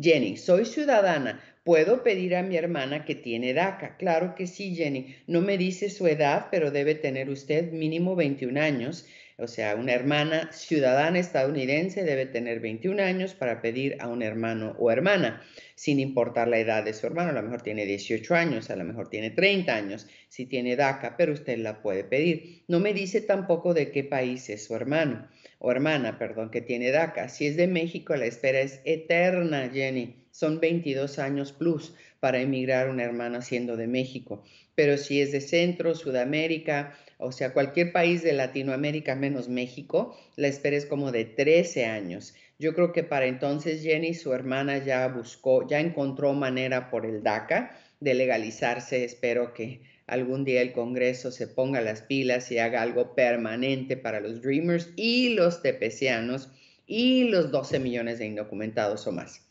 Jenny, soy ciudadana. ¿Puedo pedir a mi hermana que tiene DACA? Claro que sí, Jenny. No me dice su edad, pero debe tener usted mínimo 21 años. O sea, una hermana ciudadana estadounidense debe tener 21 años para pedir a un hermano o hermana sin importar la edad de su hermano. A lo mejor tiene 18 años, a lo mejor tiene 30 años, si tiene DACA, pero usted la puede pedir. No me dice tampoco de qué país es su hermano o hermana, perdón, que tiene DACA. Si es de México, la espera es eterna, Jenny. Son 22 años plus para emigrar una hermana siendo de México. Pero si es de Centro, Sudamérica, o sea, cualquier país de Latinoamérica menos México, la espera es como de 13 años. Yo creo que para entonces Jenny, su hermana, ya buscó, ya encontró manera por el DACA de legalizarse. Espero que algún día el Congreso se ponga las pilas y haga algo permanente para los Dreamers y los tepecianos y los 12 millones de indocumentados o más.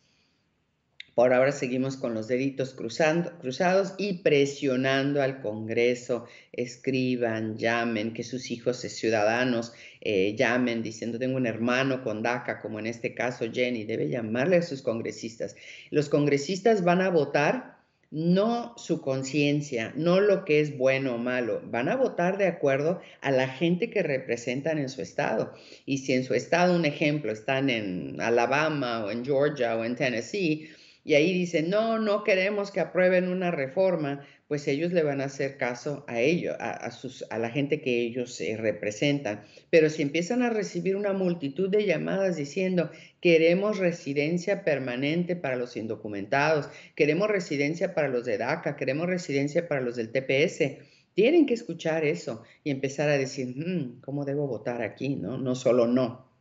Por ahora seguimos con los deditos cruzando, cruzados y presionando al Congreso. Escriban, llamen, que sus hijos ciudadanos eh, llamen diciendo, tengo un hermano con DACA, como en este caso Jenny, debe llamarle a sus congresistas. Los congresistas van a votar no su conciencia, no lo que es bueno o malo. Van a votar de acuerdo a la gente que representan en su estado. Y si en su estado, un ejemplo, están en Alabama o en Georgia o en Tennessee, y ahí dicen, no, no queremos que aprueben una reforma, pues ellos le van a hacer caso a ellos, a, sus, a la gente que ellos representan. Pero si empiezan a recibir una multitud de llamadas diciendo, queremos residencia permanente para los indocumentados, queremos residencia para los de DACA, queremos residencia para los del TPS, tienen que escuchar eso y empezar a decir, mm, ¿cómo debo votar aquí? No, no solo no.